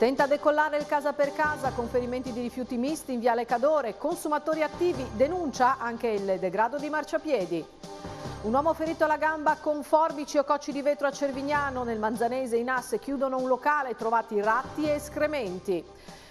Stenta a decollare il casa per casa, conferimenti di rifiuti misti in Viale Cadore, consumatori attivi, denuncia anche il degrado di marciapiedi. Un uomo ferito alla gamba con forbici o cocci di vetro a Cervignano, nel Manzanese in asse chiudono un locale, trovati ratti e escrementi.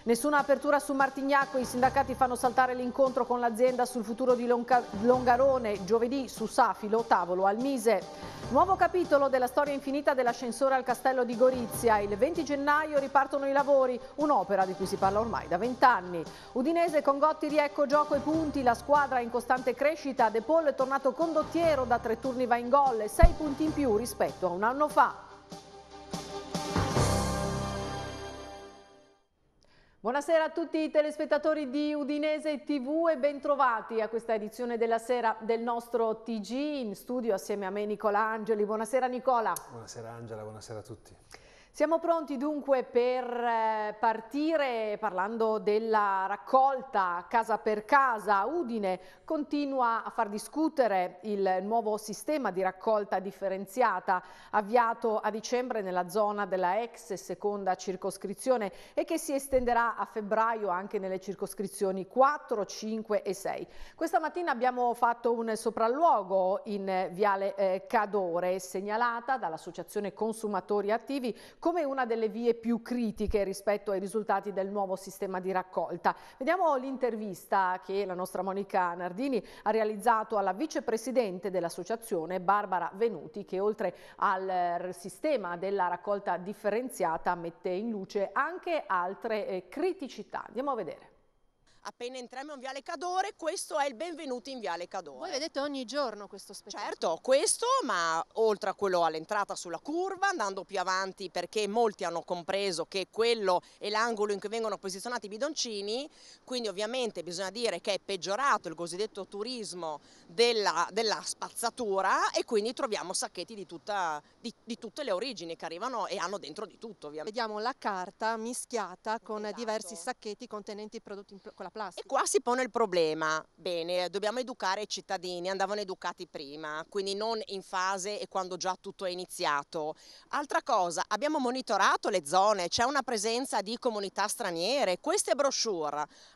Nessuna apertura su Martignacco, i sindacati fanno saltare l'incontro con l'azienda sul futuro di Lonca Longarone, giovedì su Safilo, tavolo al Mise. Nuovo capitolo della storia infinita dell'ascensore al castello di Gorizia, il 20 gennaio ripartono i lavori, un'opera di cui si parla ormai da vent'anni. Udinese con Gotti, Riecco, gioco e punti, la squadra in costante crescita, De Paul è tornato condottiero, da tre turni va in gol, sei punti in più rispetto a un anno fa. Buonasera a tutti i telespettatori di Udinese TV e bentrovati a questa edizione della sera del nostro TG in studio assieme a me Nicola Angeli. Buonasera Nicola. Buonasera Angela, buonasera a tutti. Siamo pronti dunque per eh, partire parlando della raccolta casa per casa. Udine continua a far discutere il nuovo sistema di raccolta differenziata avviato a dicembre nella zona della ex seconda circoscrizione e che si estenderà a febbraio anche nelle circoscrizioni 4, 5 e 6. Questa mattina abbiamo fatto un sopralluogo in eh, Viale eh, Cadore segnalata dall'Associazione Consumatori Attivi come una delle vie più critiche rispetto ai risultati del nuovo sistema di raccolta. Vediamo l'intervista che la nostra Monica Nardini ha realizzato alla vicepresidente dell'associazione Barbara Venuti che oltre al sistema della raccolta differenziata mette in luce anche altre eh, criticità. Andiamo a vedere appena entriamo in Viale Cadore, questo è il benvenuto in Viale Cadore. Voi vedete ogni giorno questo spettacolo? Certo, questo, ma oltre a quello all'entrata sulla curva, andando più avanti perché molti hanno compreso che quello è l'angolo in cui vengono posizionati i bidoncini, quindi ovviamente bisogna dire che è peggiorato il cosiddetto turismo della, della spazzatura e quindi troviamo sacchetti di, tutta, di, di, tutte le origini che arrivano e hanno dentro di tutto ovviamente. Vediamo la carta mischiata con esatto. diversi sacchetti contenenti prodotti in, con la la plastica. E qua si pone il problema, bene, dobbiamo educare i cittadini, andavano educati prima, quindi non in fase e quando già tutto è iniziato. Altra cosa, abbiamo monitorato le zone, c'è una presenza di comunità straniere, queste brochure,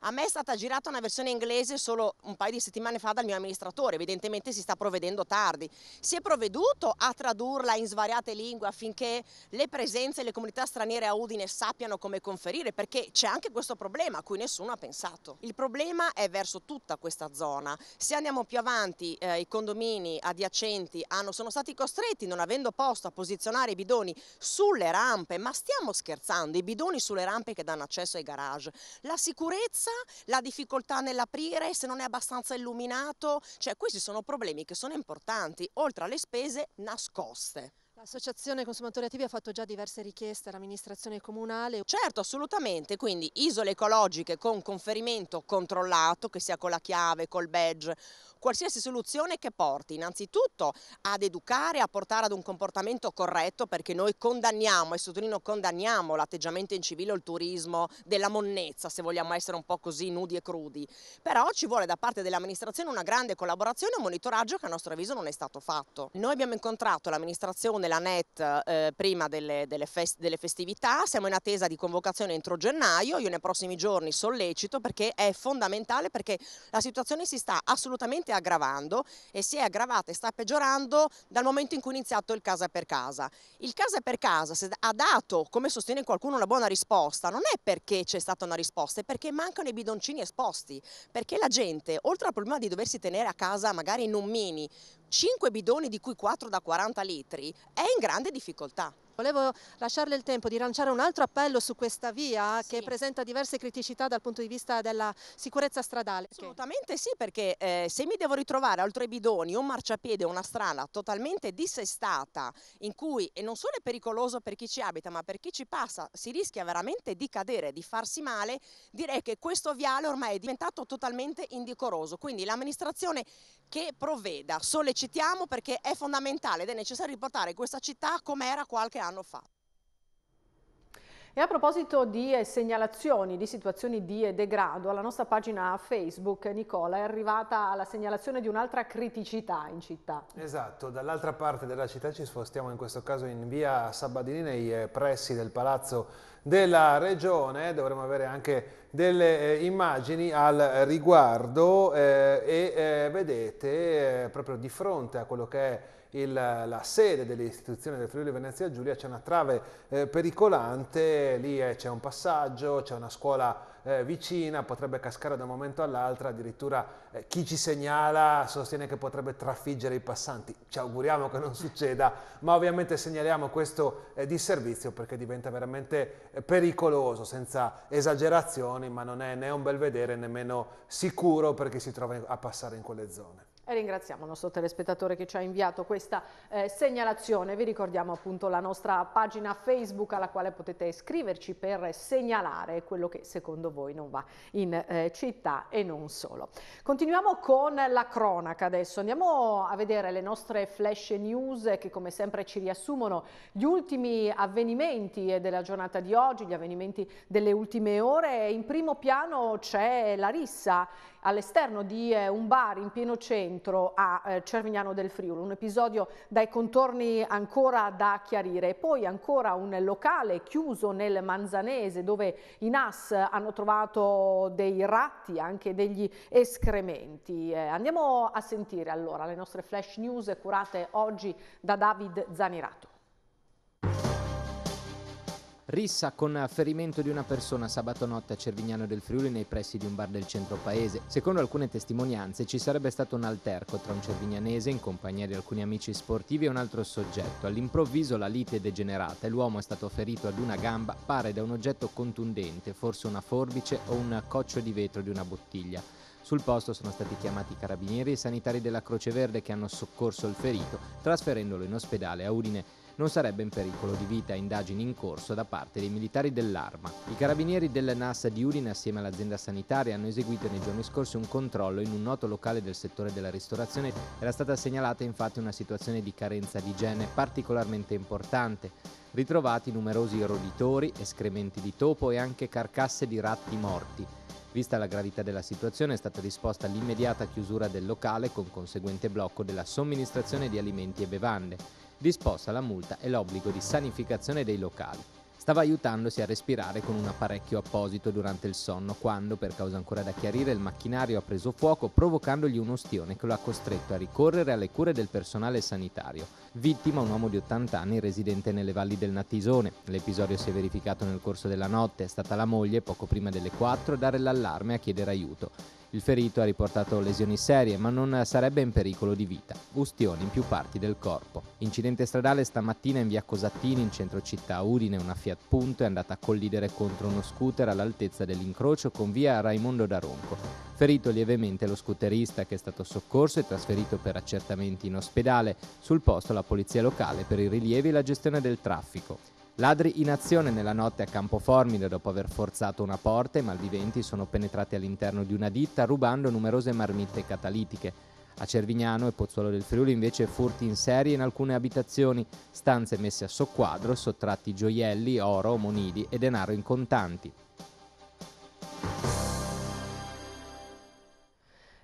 a me è stata girata una versione inglese solo un paio di settimane fa dal mio amministratore, evidentemente si sta provvedendo tardi, si è provveduto a tradurla in svariate lingue affinché le presenze e le comunità straniere a Udine sappiano come conferire, perché c'è anche questo problema a cui nessuno ha pensato fatto. Il problema è verso tutta questa zona. Se andiamo più avanti, eh, i condomini adiacenti hanno, sono stati costretti, non avendo posto, a posizionare i bidoni sulle rampe. Ma stiamo scherzando, i bidoni sulle rampe che danno accesso ai garage. La sicurezza, la difficoltà nell'aprire, se non è abbastanza illuminato, cioè questi sono problemi che sono importanti, oltre alle spese nascoste. L'associazione consumatori attivi ha fatto già diverse richieste all'amministrazione comunale. Certo, assolutamente, quindi isole ecologiche con conferimento controllato, che sia con la chiave, col badge, qualsiasi soluzione che porti innanzitutto ad educare, a portare ad un comportamento corretto perché noi condanniamo, e sottolineo condanniamo l'atteggiamento incivile o il turismo della monnezza se vogliamo essere un po' così nudi e crudi, però ci vuole da parte dell'amministrazione una grande collaborazione e un monitoraggio che a nostro avviso non è stato fatto. Noi abbiamo incontrato l'amministrazione la NET eh, prima delle, delle, fest delle, festività, siamo in attesa di convocazione entro gennaio, io nei prossimi giorni sollecito perché è fondamentale perché la situazione si sta assolutamente aggravando e si è aggravata e sta peggiorando dal momento in cui è iniziato il casa per casa. Il casa per casa se ha dato, come sostiene qualcuno, una buona risposta, non è perché c'è stata una risposta, è perché mancano i bidoncini esposti, perché la gente, oltre al problema di doversi tenere a casa magari in un mini, 5 bidoni di cui 4 da 40 litri è in grande difficoltà. Volevo lasciarle il tempo di lanciare un altro appello su questa via sì. che presenta diverse criticità dal punto di vista della sicurezza stradale. Assolutamente sì, perché eh, se mi devo ritrovare oltre i bidoni un marciapiede o una strada totalmente dissestata in cui e non solo è pericoloso per chi ci abita ma per chi ci passa si rischia veramente di cadere, di farsi male, direi che questo viale ormai è diventato totalmente indicoroso. Quindi l'amministrazione che provveda, sollecitiamo perché è fondamentale ed è necessario riportare questa città come era qualche anno anno fa. E a proposito di eh, segnalazioni, di situazioni di eh, degrado, alla nostra pagina Facebook, Nicola, è arrivata la segnalazione di un'altra criticità in città. Esatto, dall'altra parte della città ci spostiamo in questo caso in via Sabadini, nei eh, pressi del Palazzo della Regione, dovremo avere anche delle immagini al riguardo eh, e eh, vedete eh, proprio di fronte a quello che è il, la sede dell'istituzione del Friuli Venezia Giulia, c'è una trave eh, pericolante, lì eh, c'è un passaggio, c'è una scuola eh, vicina, potrebbe cascare da un momento all'altro, addirittura eh, chi ci segnala sostiene che potrebbe trafiggere i passanti. Ci auguriamo che non succeda, ma ovviamente segnaliamo questo eh, disservizio perché diventa veramente eh, pericoloso, senza esagerazioni, ma non è né un bel vedere, nemmeno sicuro per chi si trova a passare in quelle zone. E ringraziamo il nostro telespettatore che ci ha inviato questa eh, segnalazione. Vi ricordiamo appunto la nostra pagina Facebook alla quale potete iscriverci per segnalare quello che secondo voi non va in eh, città e non solo. Continuiamo con la cronaca adesso. Andiamo a vedere le nostre flash news che come sempre ci riassumono gli ultimi avvenimenti eh, della giornata di oggi, gli avvenimenti delle ultime ore. In primo piano c'è la rissa all'esterno di eh, un bar in pieno centro a eh, Cervignano del Friuli, un episodio dai contorni ancora da chiarire. E poi ancora un locale chiuso nel Manzanese dove i NAS hanno trovato dei ratti, anche degli escrementi. Eh, andiamo a sentire allora le nostre flash news curate oggi da David Zanirato. Rissa con ferimento di una persona sabato notte a Cervignano del Friuli nei pressi di un bar del centro paese. Secondo alcune testimonianze ci sarebbe stato un alterco tra un cervignanese in compagnia di alcuni amici sportivi e un altro soggetto. All'improvviso la lite è degenerata e l'uomo è stato ferito ad una gamba pare da un oggetto contundente, forse una forbice o un coccio di vetro di una bottiglia. Sul posto sono stati chiamati i carabinieri e i sanitari della Croce Verde che hanno soccorso il ferito, trasferendolo in ospedale a Udine non sarebbe in pericolo di vita indagini in corso da parte dei militari dell'arma. I carabinieri della NASA di Udine assieme all'azienda sanitaria hanno eseguito nei giorni scorsi un controllo in un noto locale del settore della ristorazione. Era stata segnalata infatti una situazione di carenza di igiene particolarmente importante ritrovati numerosi roditori, escrementi di topo e anche carcasse di ratti morti. Vista la gravità della situazione è stata disposta l'immediata chiusura del locale con conseguente blocco della somministrazione di alimenti e bevande, disposta la multa e l'obbligo di sanificazione dei locali. Stava aiutandosi a respirare con un apparecchio apposito durante il sonno quando, per causa ancora da chiarire, il macchinario ha preso fuoco provocandogli un ostione che lo ha costretto a ricorrere alle cure del personale sanitario. Vittima un uomo di 80 anni residente nelle valli del Natisone. L'episodio si è verificato nel corso della notte, è stata la moglie, poco prima delle 4, a dare l'allarme e a chiedere aiuto. Il ferito ha riportato lesioni serie ma non sarebbe in pericolo di vita, ustioni in più parti del corpo. Incidente stradale stamattina in via Cosattini in centro città Udine, una Fiat Punto è andata a collidere contro uno scooter all'altezza dell'incrocio con via Raimondo da Ronco. Ferito lievemente lo scooterista che è stato soccorso e trasferito per accertamenti in ospedale, sul posto la polizia locale per i rilievi e la gestione del traffico. Ladri in azione nella notte a Campoformide dopo aver forzato una porta, i malviventi sono penetrati all'interno di una ditta rubando numerose marmitte catalitiche. A Cervignano e Pozzuolo del Friuli invece furti in serie in alcune abitazioni, stanze messe a soqquadro, sottratti gioielli, oro, monili e denaro in contanti.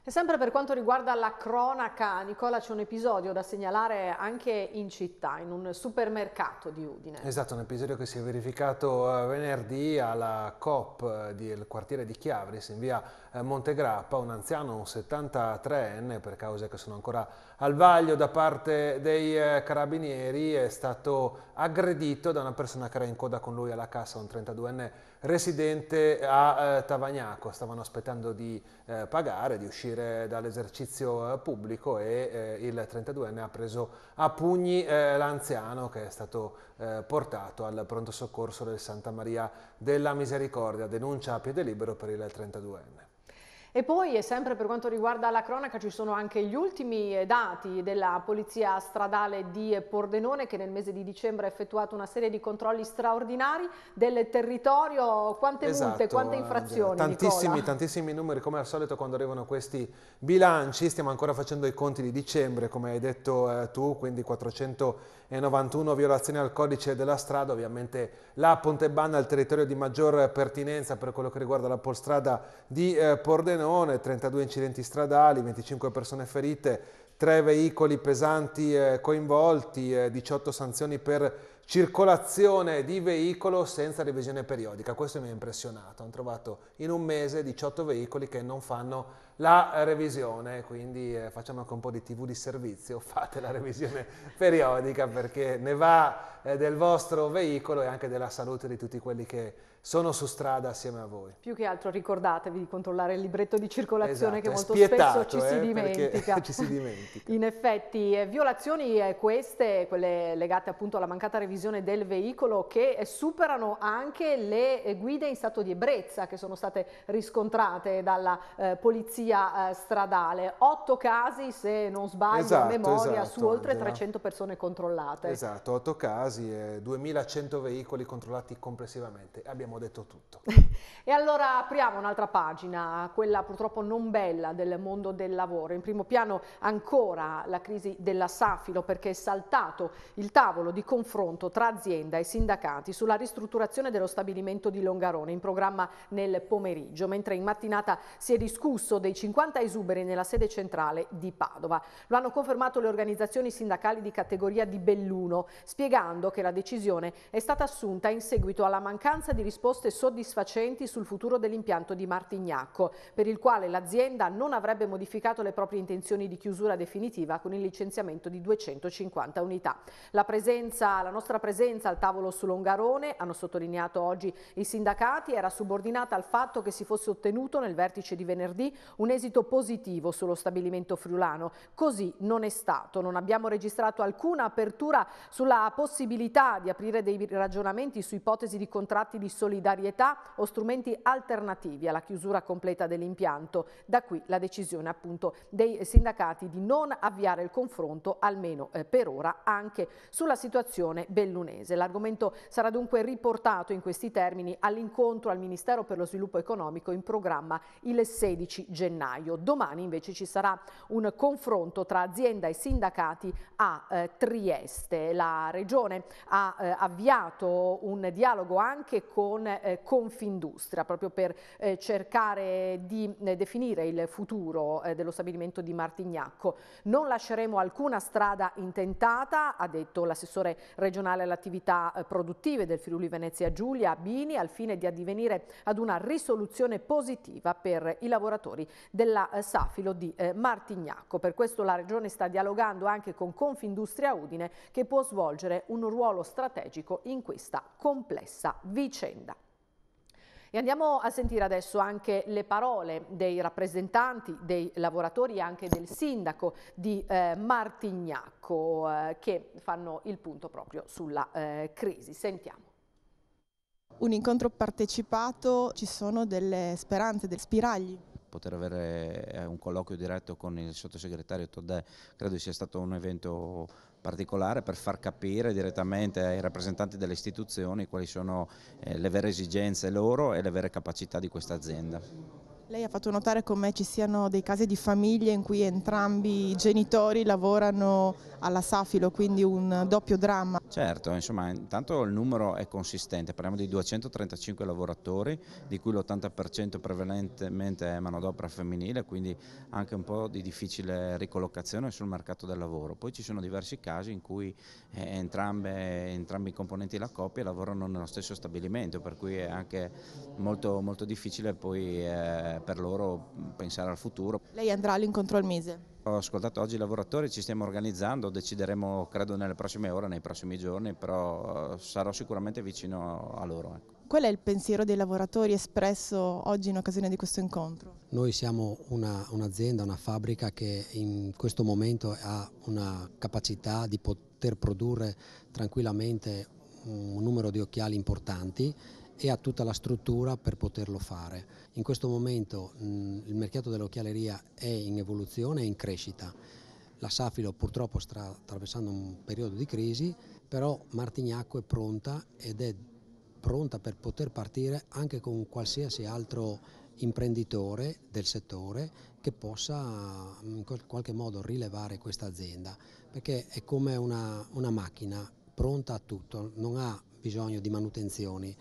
E sempre per quanto riguarda la cronaca, Nicola, c'è un episodio da segnalare anche in città, in un supermercato di Udine. Esatto, un episodio che si è verificato eh, venerdì alla COP eh, del quartiere di Chiavris in via eh, Montegrappa. Un anziano, un 73enne, per cause che sono ancora al vaglio da parte dei carabinieri, è stato aggredito da una persona che era in coda con lui alla cassa, un 32enne residente a eh, Tavagnaco, stavano aspettando di eh, pagare, di uscire dall'esercizio eh, pubblico e eh, il 32enne ha preso a pugni eh, l'anziano che è stato eh, portato al pronto soccorso del Santa Maria della Misericordia, denuncia a piede libero per il 32enne. E poi, e sempre per quanto riguarda la cronaca, ci sono anche gli ultimi eh, dati della Polizia Stradale di Pordenone che nel mese di dicembre ha effettuato una serie di controlli straordinari del territorio. Quante esatto, multe, quante infrazioni? Tantissimi, Nicola? tantissimi numeri, come al solito quando arrivano questi bilanci. Stiamo ancora facendo i conti di dicembre, come hai detto eh, tu, quindi 491 violazioni al codice della strada. Ovviamente la Pontebanna è il territorio di maggior pertinenza per quello che riguarda la polstrada di eh, Pordenone Pordenone, 32 incidenti stradali, 25 persone ferite, 3 veicoli pesanti eh, coinvolti, 18 eh, sanzioni per circolazione di veicolo senza revisione periodica. Questo mi ha impressionato. Hanno trovato in un mese 18 veicoli che non fanno la revisione, quindi eh, facciamo anche un po' di tv di servizio, fate la revisione periodica perché ne va eh, del vostro veicolo e anche della salute di tutti quelli che sono su strada assieme a voi. Più che altro ricordatevi di controllare il libretto di circolazione esatto, che molto spesso ci, eh, si dimentica. ci si dimentica. In effetti, eh, violazioni eh, queste, quelle legate appunto alla mancata revisione del veicolo, che eh, superano anche le guide in stato di ebbrezza che sono state riscontrate dalla polizia polizia eh, stradale. Otto casi, se non sbaglio esatto, memoria, esatto, su oltre esatto. 300 persone controllate. Esatto, otto casi e 2100 veicoli controllati complessivamente. Abbiamo detto tutto. e allora apriamo un'altra pagina, quella purtroppo non bella del mondo del lavoro. In primo piano ancora la crisi della Safilo perché è saltato il tavolo di confronto tra azienda e sindacati sulla ristrutturazione dello stabilimento di Longarone in programma nel pomeriggio, mentre in mattinata si è discusso dei 50 esuberi nella sede centrale di Padova. Lo hanno confermato le organizzazioni sindacali di categoria di Belluno, spiegando che la decisione è stata assunta in seguito alla mancanza di risposte soddisfacenti sul futuro dell'impianto di Martignacco, per il quale l'azienda non avrebbe modificato le proprie intenzioni di chiusura definitiva con il licenziamento di 250 unità. La, presenza, la nostra presenza al tavolo su Longarone, hanno sottolineato oggi i sindacati, era subordinata al fatto che si fosse ottenuto nel vertice di venerdì un un esito positivo sullo stabilimento friulano. Così non è stato, non abbiamo registrato alcuna apertura sulla possibilità di aprire dei ragionamenti su ipotesi di contratti di solidarietà o strumenti alternativi alla chiusura completa dell'impianto. Da qui la decisione appunto dei sindacati di non avviare il confronto, almeno eh, per ora, anche sulla situazione bellunese. L'argomento sarà dunque riportato in questi termini all'incontro al Ministero per lo Sviluppo Economico in programma il 16 gennaio gennaio. Domani invece ci sarà un confronto tra azienda e sindacati a eh, Trieste. La Regione ha eh, avviato un dialogo anche con eh, Confindustria proprio per eh, cercare di eh, definire il futuro eh, dello stabilimento di Martignacco. Non lasceremo alcuna strada intentata, ha detto l'assessore regionale alle attività produttive del Friuli Venezia Giulia Bini al fine di addivenire ad una risoluzione positiva per i lavoratori della eh, Safilo di eh, Martignacco. Per questo la Regione sta dialogando anche con Confindustria Udine che può svolgere un ruolo strategico in questa complessa vicenda. E andiamo a sentire adesso anche le parole dei rappresentanti, dei lavoratori e anche del sindaco di eh, Martignacco eh, che fanno il punto proprio sulla eh, crisi. Sentiamo. Un incontro partecipato, ci sono delle speranze, dei spiragli poter avere eh, un colloquio diretto con il sottosegretario Todè credo sia stato un evento particolare per far capire direttamente ai rappresentanti delle istituzioni quali sono eh, le vere esigenze loro e le vere capacità di questa azienda. Lei ha fatto notare come ci siano dei casi di famiglie in cui entrambi i genitori lavorano alla Safilo, quindi un doppio dramma. Certo, insomma, intanto il numero è consistente, parliamo di 235 lavoratori, di cui l'80% prevalentemente è manodopera femminile, quindi anche un po' di difficile ricollocazione sul mercato del lavoro. Poi ci sono diversi casi in cui eh, entrambe, entrambi i componenti della coppia lavorano nello stesso stabilimento, per cui è anche molto, molto difficile poi... Eh, per loro mm, pensare al futuro. Lei andrà all'incontro al mese? Ho ascoltato oggi i lavoratori, ci stiamo organizzando, decideremo credo nelle prossime ore, nei prossimi giorni, però eh, sarò sicuramente vicino a loro. Ecco. Qual è il pensiero dei lavoratori espresso oggi in occasione di questo incontro? Noi siamo un'azienda, una, un una fabbrica che in questo momento ha una capacità di poter produrre tranquillamente un numero di occhiali importanti e ha tutta la struttura per poterlo fare. In questo momento mh, mm, il mercato dell'occhialeria è in evoluzione, è in crescita. La Safilo purtroppo sta attraversando un periodo di crisi, però Martignacco è pronta ed è pronta per poter partire anche con qualsiasi altro imprenditore del settore che possa mm, in qualche modo rilevare questa azienda, perché è come una, una macchina pronta a tutto, non ha bisogno di manutenzioni,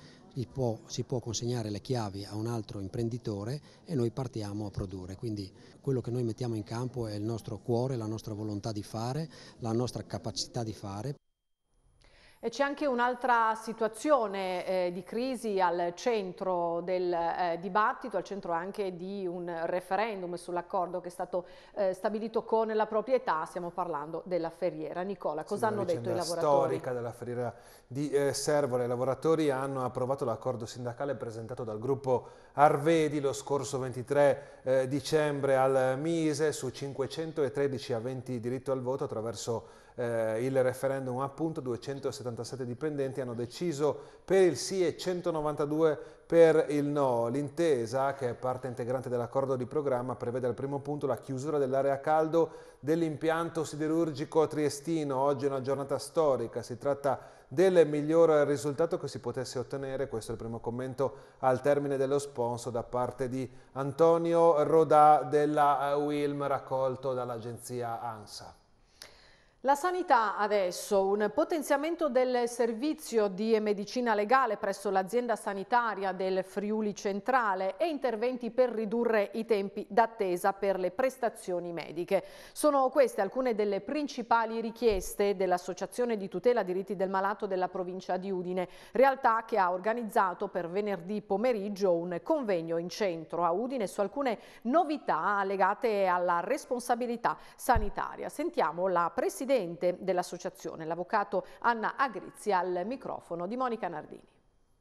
può, si può consegnare le chiavi a un altro imprenditore e noi partiamo a produrre. Quindi quello che noi mettiamo in campo è il nostro cuore, la nostra volontà di fare, la nostra capacità di fare c'è anche un'altra situazione eh, di crisi al centro del eh, dibattito, al centro anche di un referendum sull'accordo che è stato eh, stabilito con la proprietà, stiamo parlando della ferriera. Nicola, cosa sì, hanno detto i lavoratori? La storica della ferriera di eh, Servola, i lavoratori hanno approvato l'accordo sindacale presentato dal gruppo Arvedi lo scorso 23 eh, dicembre al Mise su 513 aventi diritto al voto attraverso eh, il referendum appunto, 277 dipendenti hanno deciso per il sì e 192 per il no. L'intesa, che è parte integrante dell'accordo di programma, prevede al primo punto la chiusura dell'area caldo dell'impianto siderurgico triestino. Oggi è una giornata storica, si tratta del miglior risultato che si potesse ottenere, questo è il primo commento al termine dello sponsor da parte di Antonio Rodà della eh, Wilm raccolto dall'agenzia ANSA. La sanità adesso, un potenziamento del servizio di medicina legale presso l'azienda sanitaria del Friuli Centrale e interventi per ridurre i tempi d'attesa per le prestazioni mediche. Sono queste alcune delle principali richieste dell'Associazione di tutela diritti del malato della provincia di Udine, realtà che ha organizzato per venerdì pomeriggio un convegno in centro a Udine su alcune novità legate alla responsabilità sanitaria. Sentiamo la Presidente presidente dell'associazione, l'avvocato Anna Agrizia, al microfono di Monica Nardini.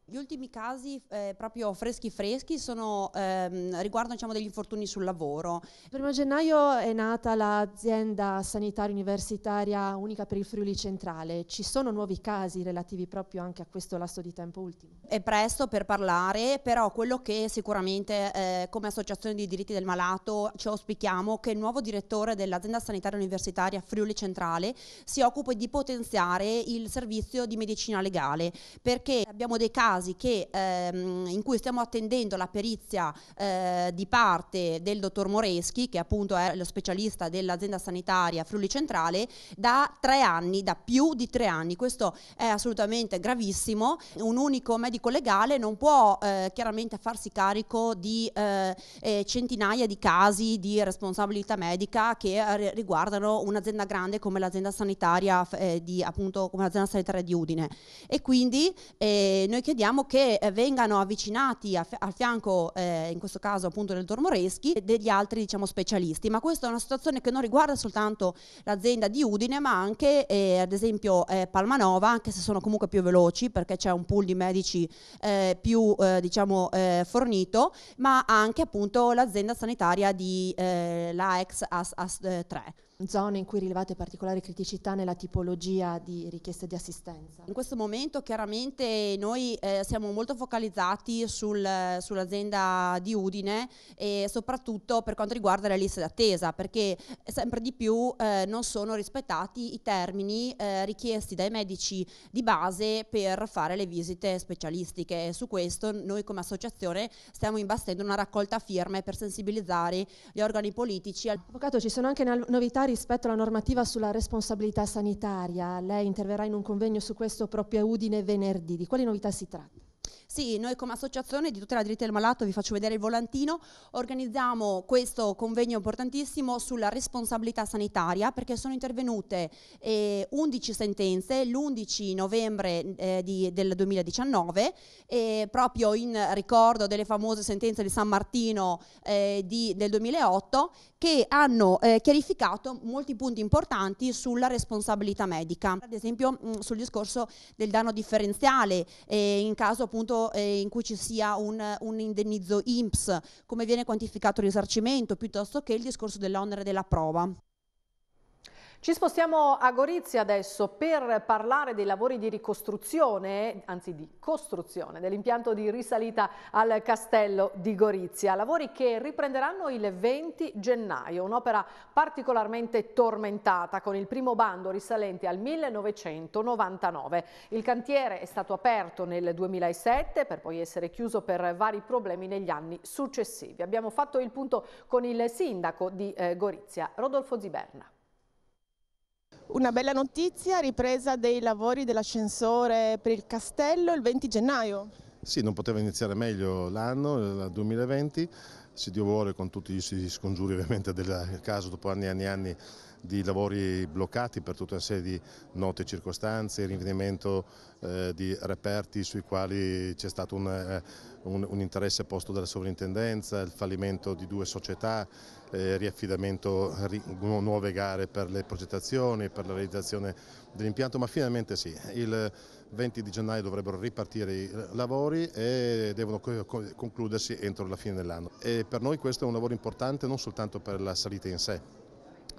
Gli ultimi casi eh, proprio freschi freschi sono, ehm, riguardano diciamo, degli infortuni sul lavoro. Il primo gennaio è nata l'azienda sanitaria universitaria unica per il Friuli Centrale. Ci sono nuovi casi relativi proprio anche a questo lasso di tempo ultimo? È presto per parlare, però quello che sicuramente eh, come Associazione di diritti del malato ci auspichiamo che il nuovo direttore dell'azienda sanitaria universitaria Friuli Centrale si occupi di potenziare il servizio di medicina legale perché abbiamo dei casi casi che, ehm, in cui stiamo attendendo la perizia eh, di parte del dottor Moreschi, che appunto è lo specialista dell'azienda sanitaria Friuli Centrale, da tre anni, da più di tre anni. Questo è assolutamente gravissimo. Un unico medico legale non può eh, chiaramente farsi carico di eh, eh centinaia di casi di responsabilità medica che eh, riguardano un'azienda grande come l'azienda sanitaria, eh, di, appunto, come l'azienda sanitaria di Udine. E quindi noi chiediamo vogliamo che eh, vengano avvicinati a, al fianco, eh, in questo caso appunto del Dormoreschi, degli altri diciamo, specialisti. Ma questa è una situazione che non riguarda soltanto l'azienda di Udine, ma anche eh, ad esempio eh, Palmanova, anche se sono comunque più veloci perché c'è un pool di medici eh, più eh, diciamo, fornito, ma anche appunto l'azienda sanitaria di la ex AS, AS 3 zone in cui rilevate particolari criticità nella tipologia di richieste di assistenza? In questo momento chiaramente noi eh, siamo molto focalizzati sul, sull'azienda di Udine e soprattutto per quanto riguarda le liste d'attesa perché sempre di più eh, non sono rispettati i termini eh, richiesti dai medici di base per fare le visite specialistiche. Su questo noi come associazione stiamo imbastendo una raccolta firme per sensibilizzare gli organi politici. Avvocato, ci sono anche novità rispetto alla normativa sulla responsabilità sanitaria. Lei interverrà in un convegno su questo proprio a Udine venerdì. Di quali novità si tratta? Sì, noi come associazione di tutela dei diritti del malato, vi faccio vedere il volantino, organizziamo questo convegno importantissimo sulla responsabilità sanitaria perché sono intervenute eh, 11 sentenze l'11 novembre eh, di, del 2019 eh, proprio in ricordo delle famose sentenze di San Martino eh, di, del 2008 che hanno eh, chiarificato molti punti importanti sulla responsabilità medica, ad esempio mh, mm, sul discorso del danno differenziale eh, in caso appunto caso eh, in cui ci sia un, un, indennizzo IMPS, come viene quantificato il risarcimento, piuttosto che il discorso dell'onere della prova. Ci spostiamo a Gorizia adesso per parlare dei lavori di ricostruzione, anzi di costruzione dell'impianto di risalita al castello di Gorizia, lavori che riprenderanno il 20 gennaio, un'opera particolarmente tormentata con il primo bando risalente al 1999. Il cantiere è stato aperto nel 2007 per poi essere chiuso per vari problemi negli anni successivi. Abbiamo fatto il punto con il sindaco di eh, Gorizia, Rodolfo Ziberna. Una bella notizia, ripresa dei lavori dell'ascensore per il castello il 20 gennaio. Sì, non poteva iniziare meglio l'anno, il 2020, si dio vuole con tutti gli scongiuri ovviamente del caso dopo anni e anni e anni di lavori bloccati per tutta una serie di note circostanze, il rinvenimento eh, di reperti sui quali c'è stato un, eh, un, un, interesse posto dalla sovrintendenza, il fallimento di due società, eh, riaffidamento, ri, nuove gare per le progettazioni, per la realizzazione dell'impianto, ma finalmente sì, il 20 di gennaio dovrebbero ripartire i lavori e devono concludersi entro la fine dell'anno. E per noi questo è un lavoro importante non soltanto per la salita in sé,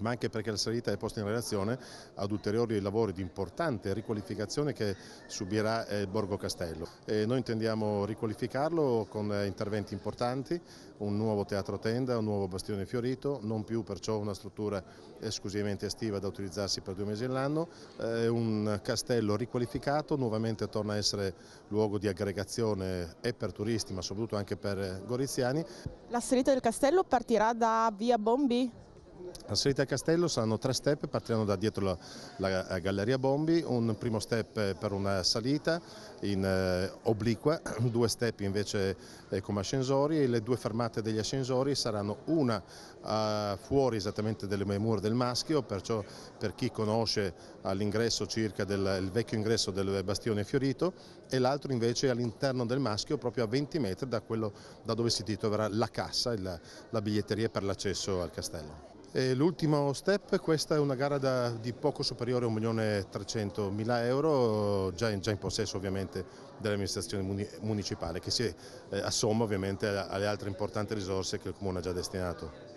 ma anche perché la salita è posta in relazione ad ulteriori lavori di importante riqualificazione che subirà il eh, Borgo Castello. E noi intendiamo riqualificarlo con eh, interventi importanti, un nuovo teatro tenda, un nuovo bastione fiorito, non più perciò una struttura esclusivamente estiva da utilizzarsi per due mesi all'anno, eh, un castello riqualificato, nuovamente torna a essere luogo di aggregazione e per turisti ma soprattutto anche per goriziani. La salita del castello partirà da via Bombi? La salita al castello saranno tre step, partiranno da dietro la, la galleria Bombi, un primo step eh, per una salita in eh, obliqua, due step invece eh, come ascensori e le due fermate degli ascensori saranno una eh, fuori esattamente dalle mura del maschio, perciò per chi conosce all'ingresso circa del, il vecchio ingresso del bastione fiorito e l'altro invece all'interno del maschio proprio a 20 metri da, quello, da dove si troverà la cassa, la, la biglietteria per l'accesso al castello. L'ultimo step, questa è una gara da, di poco superiore a 1.300.000 euro, già in, già in, possesso ovviamente dell'amministrazione municipale, che si eh, assomma ovviamente alle altre importanti risorse che il Comune ha già destinato.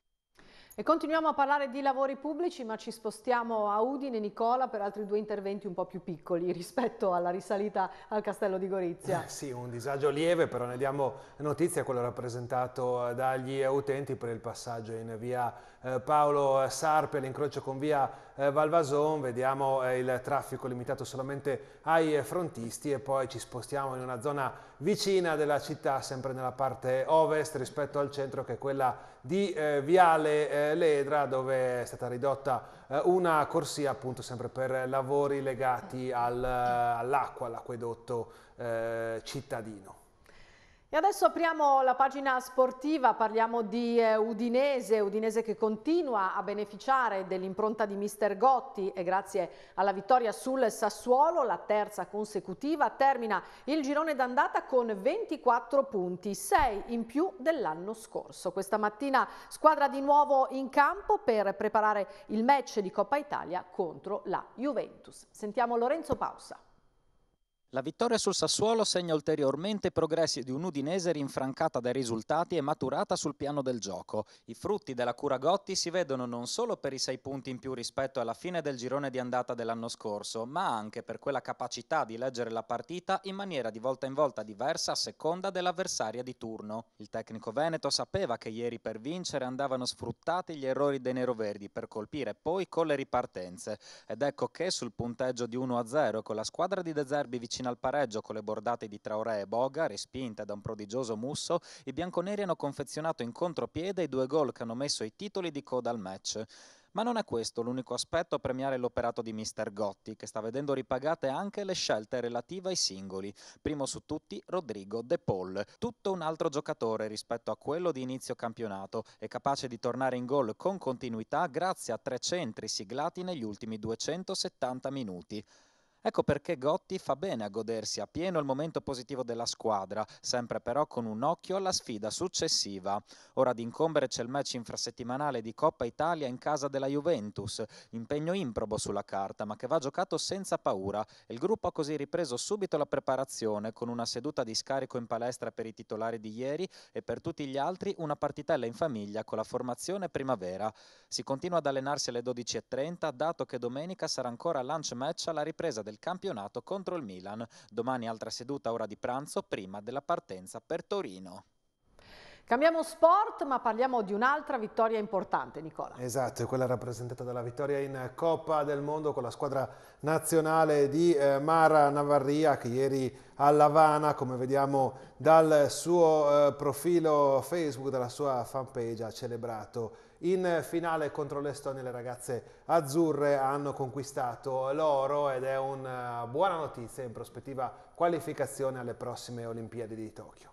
E continuiamo a parlare di lavori pubblici, ma ci spostiamo a Udine e Nicola per altri due interventi un po' più piccoli rispetto alla risalita al castello di Gorizia. Eh sì, un disagio lieve, però ne diamo notizia, quello rappresentato dagli utenti per il passaggio in via eh, Paolo eh, Sarpe all'incrocio con via eh, Valvason, vediamo il traffico limitato solamente ai frontisti e poi ci spostiamo in una zona vicina della città, sempre nella parte ovest rispetto al centro che è quella di Viale Ledra dove è stata ridotta una corsia appunto sempre per lavori legati all'acqua, all'acquedotto cittadino. E adesso apriamo la pagina sportiva, parliamo di eh, Udinese, Udinese che continua a beneficiare dell'impronta di mister Gotti e grazie alla vittoria sul Sassuolo, la terza consecutiva, termina il girone d'andata con 24 punti, 6 in più dell'anno scorso. Questa mattina squadra di nuovo in campo per preparare il match di Coppa Italia contro la Juventus. Sentiamo Lorenzo Pausa. La vittoria sul Sassuolo segna ulteriormente i progressi di un'Udinese rinfrancata dai risultati e maturata sul piano del gioco. I frutti della cura Gotti si vedono non solo per i sei punti in più rispetto alla fine del girone di andata dell'anno scorso, ma anche per quella capacità di leggere la partita in maniera di volta in volta diversa a seconda dell'avversaria di turno. Il tecnico veneto sapeva che ieri per vincere andavano sfruttati gli errori dei neroverdi per colpire poi con le ripartenze. Ed ecco che sul punteggio di 1-0 con la squadra di De Zerbi vicino vicina al pareggio con le bordate di Traoré e Boga, respinte da un prodigioso Musso, i bianconeri hanno confezionato in contropiede i due gol che hanno messo i titoli di coda al match. Ma non è questo l'unico aspetto a premiare l'operato di Mr. Gotti, che sta vedendo ripagate anche le scelte relative ai singoli. Primo su tutti Rodrigo De Paul, tutto un altro giocatore rispetto a quello di inizio campionato e capace di tornare in gol con continuità grazie a tre centri siglati negli ultimi 270 minuti. Ecco perché Gotti fa bene a godersi a pieno il momento positivo della squadra, sempre però con un occhio alla sfida successiva. Ora ad incombere c'è il match infrasettimanale di Coppa Italia in casa della Juventus, impegno improbo sulla carta ma che va giocato senza paura il gruppo ha così ripreso subito la preparazione con una seduta di scarico in palestra per i titolari di ieri e per tutti gli altri una partitella in famiglia con la formazione primavera. Si continua ad allenarsi alle 12.30 dato che domenica sarà ancora lunch match alla ripresa del del campionato contro il Milan. Domani altra seduta ora di pranzo prima della partenza per Torino. Cambiamo sport ma parliamo di un'altra vittoria importante Nicola. Esatto, quella rappresentata dalla vittoria in Coppa del Mondo con la squadra nazionale di eh, Mara Navarria che ieri a Lavana, come vediamo dal suo eh, profilo Facebook, dalla sua fanpage, ha celebrato in finale contro l'Estonia le ragazze azzurre hanno conquistato l'oro ed è una buona notizia in prospettiva qualificazione alle prossime Olimpiadi di Tokyo.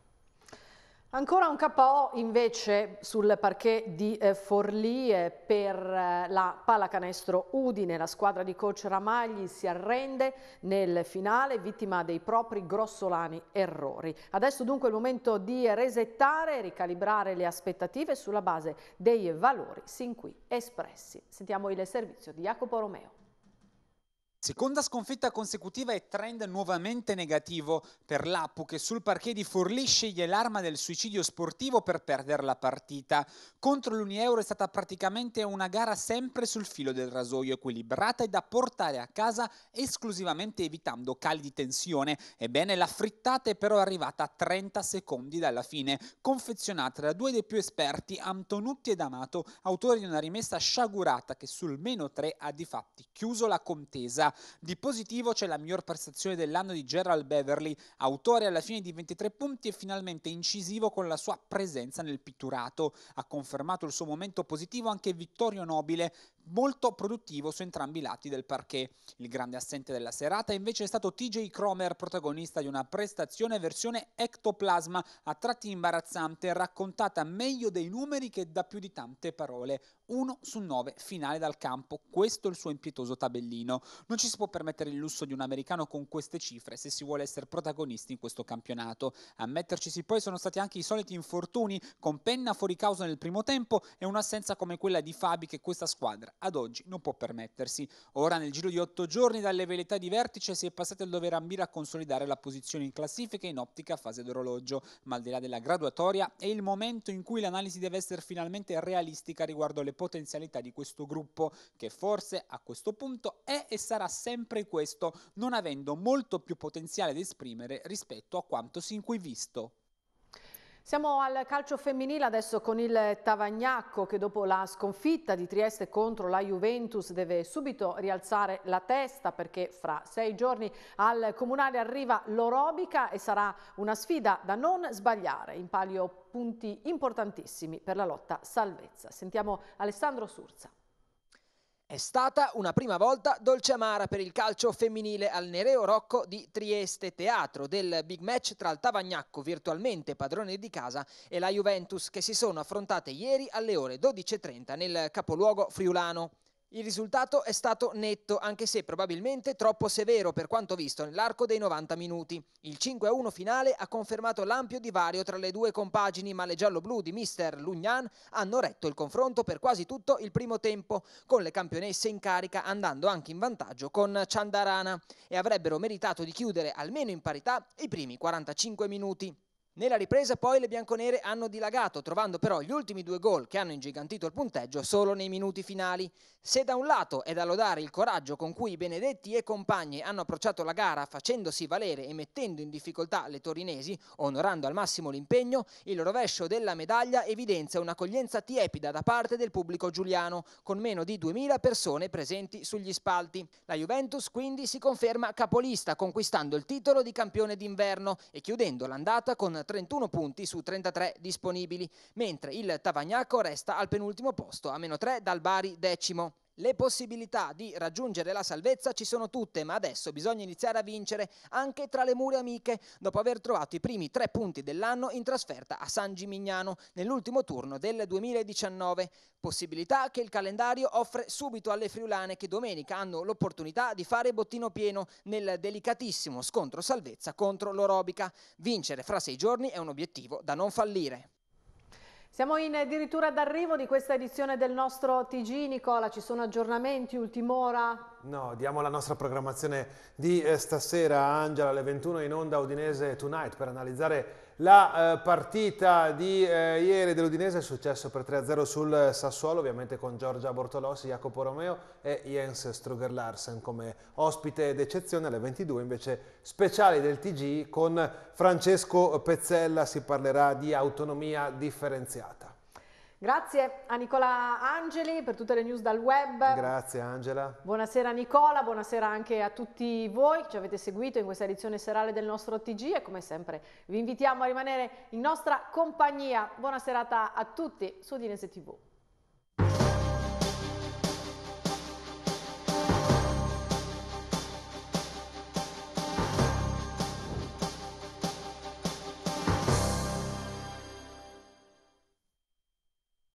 Ancora un KO invece sul parquet di eh, Forlì eh, per eh, la pallacanestro Udine. La squadra di coach Ramagli si arrende nel finale vittima dei propri grossolani errori. Adesso dunque è il momento di resettare e ricalibrare le aspettative sulla base dei valori sin qui espressi. Sentiamo il servizio di Jacopo Romeo. Seconda sconfitta consecutiva e trend nuovamente negativo per l'Apu che sul parquet di Forlì sceglie l'arma del suicidio sportivo per perdere la partita. Contro l'Unieuro è stata praticamente una gara sempre sul filo del rasoio, equilibrata e da portare a casa esclusivamente evitando cali di tensione. Ebbene, la frittata è però arrivata a 30 secondi dalla fine, confezionata da due dei più esperti, Antonutti ed Amato, autori di una rimessa sciagurata che sul meno 3 ha di fatti chiuso la contesa. Di positivo c'è la miglior prestazione dell'anno di Gerald Beverly, autore alla fine di 23 punti e finalmente incisivo con la sua presenza nel pitturato. Ha confermato il suo momento positivo anche Vittorio Nobile, molto produttivo su entrambi i lati del parquet. Il grande assente della serata invece è stato TJ Cromer, protagonista di una prestazione versione ectoplasma, a tratti imbarazzante, raccontata meglio dei numeri che da più di tante parole. 1 su 9 finale dal campo, questo è il suo impietoso tabellino. Non ci si può permettere il lusso di un americano con queste cifre se si vuole essere protagonisti in questo campionato. A mettercisi poi sono stati anche i soliti infortuni, con penna fuori causa nel primo tempo e un'assenza come quella di Fabi che questa squadra ad oggi non può permettersi. Ora, nel giro di otto giorni dalle velità di vertice, si è passati al dover ambire a consolidare la posizione in classifica in ottica a fase d'orologio, ma al di là della graduatoria è il momento in cui l'analisi deve essere finalmente realistica riguardo alle potenzialità di questo gruppo, che forse a questo punto è e sarà sempre questo, non avendo molto più potenziale da esprimere rispetto a quanto sin qui visto. Siamo al calcio femminile adesso con il Tavagnacco che dopo la sconfitta di Trieste contro la Juventus deve subito rialzare la testa perché fra sei giorni al Comunale arriva l'Orobica e sarà una sfida da non sbagliare in palio punti importantissimi per la lotta salvezza. Sentiamo Alessandro Surza. È stata una prima volta dolce amara per il calcio femminile al Nereo Rocco di Trieste Teatro del big match tra il Tavagnacco virtualmente padrone di casa e la Juventus che si sono affrontate ieri alle ore 12.30 nel capoluogo friulano. Il risultato è stato netto, anche se probabilmente troppo severo per quanto visto nell'arco dei 90 minuti. Il 5-1 finale ha confermato l'ampio divario tra le due compagini, ma le giallo-blu di mister Lugnan hanno retto il confronto per quasi tutto il primo tempo, con le campionesse in carica andando anche in vantaggio con Ciandarana e avrebbero meritato di chiudere almeno in parità i primi 45 minuti. Nella ripresa poi le bianconere hanno dilagato, trovando però gli ultimi due gol che hanno ingigantito il punteggio solo nei minuti finali. Se da un lato è da lodare il coraggio con cui Benedetti e compagni hanno approcciato la gara facendosi valere e mettendo in difficoltà le torinesi, onorando al massimo l'impegno, il rovescio della medaglia evidenzia un'accoglienza tiepida da parte del pubblico giuliano, con meno di 2.000 persone presenti sugli spalti. La Juventus quindi si conferma capolista, conquistando il titolo di campione d'inverno e chiudendo l'andata con 31 punti su 33 disponibili, mentre il Tavagnacco resta al penultimo posto, a meno 3 dal Bari decimo. Le possibilità di raggiungere la salvezza ci sono tutte, ma adesso bisogna iniziare a vincere anche tra le mura amiche, dopo aver trovato i primi tre punti dell'anno in trasferta a San Gimignano nell'ultimo turno del 2019. Possibilità che il calendario offre subito alle friulane che domenica hanno l'opportunità di fare bottino pieno nel delicatissimo scontro salvezza contro l'Orobica. Vincere fra sei giorni è un obiettivo da non fallire. Siamo in addirittura d'arrivo di questa edizione del nostro TG. Nicola, ci sono aggiornamenti, ultim'ora? No, diamo la nostra programmazione di eh, stasera, Angela, alle 21 in onda Udinese Tonight per analizzare la eh, partita di eh, ieri dell'Udinese, successo per 3-0 sul Sassuolo, ovviamente con Giorgia Bortolossi, Jacopo Romeo e Jens Struger Larsen come ospite d'eccezione, alle 22 invece speciali del TG con Francesco Pezzella si parlerà di autonomia differenziata. Grazie a Nicola Angeli per tutte le news dal web. Grazie Angela. Buonasera Nicola, buonasera anche a tutti voi che ci avete seguito in questa edizione serale del nostro TG e come sempre vi invitiamo a rimanere in nostra compagnia. Buona serata a tutti su Dinese TV.